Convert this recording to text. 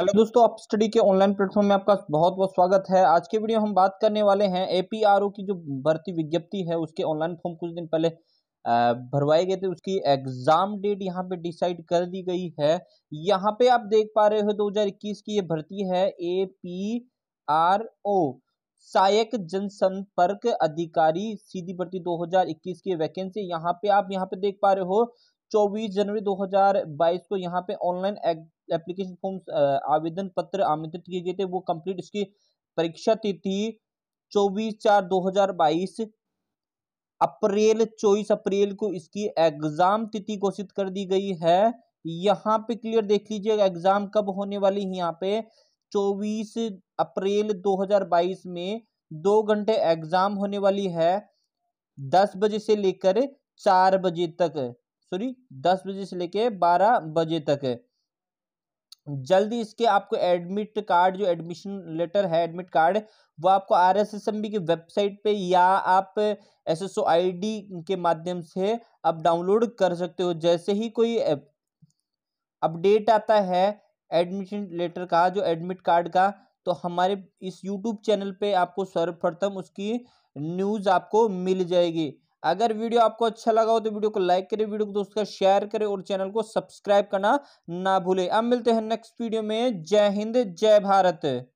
hello दोस्तों आप study के ऑनलाइन प्लेटफॉर्म में आपका बहुत बहुत स्वागत है आज के वीडियो हम बात करने वाले हैं ए की जो भर्ती विज्ञप्ति है उसके ऑनलाइन फॉर्म कुछ दिन पहले भरवाए गए थे उसकी एग्जाम डेट यहां पे डिसाइड कर दी गई है यहां पे आप देख पा रहे हो 2021 की ये भर्ती है ए पी आर ओ सहायक जनसंपर्क अधिकारी सीधी भर्ती 2021 की वैकेंसी यहाँ पे आप यहाँ पे देख पा रहे हो 24 जनवरी 2022 को यहाँ पे ऑनलाइन एप्लीकेशन फॉर्म आवेदन पत्र आमंत्रित किए गए थे वो कंप्लीट इसकी परीक्षा तिथि चौबीस चार दो हजार बाईस अप्रैल चौबीस अप्रैल को इसकी एग्जाम तिथि घोषित कर दी गई है यहाँ पे क्लियर देख लीजिए एग्जाम कब होने वाली है यहाँ पे चौबीस अप्रैल 2022 में दो घंटे एग्जाम होने वाली है दस बजे से लेकर चार बजे तक सॉरी दस बजे से लेकर बारह बजे तक जल्दी इसके आपको एडमिट कार्ड जो एडमिशन लेटर है एडमिट कार्ड वो आपको R S S M B की वेबसाइट पे या आप S S O I D के माध्यम से आप डाउनलोड कर सकते हो जैसे ही कोई अपडेट आता है एडमिशन लेटर का जो एडमिट कार्ड का तो हमारे इस यूट्यूब चैनल पे आपको सर्वप्रथम उसकी न्यूज़ आपको मिल जाएगी अगर वीडियो आपको अच्छा लगा हो तो वीडियो को लाइक करें वीडियो को दोस्तों का शेयर करें और चैनल को सब्सक्राइब करना ना भूलें अब मिलते हैं नेक्स्ट वीडियो में जय हिंद जय भारत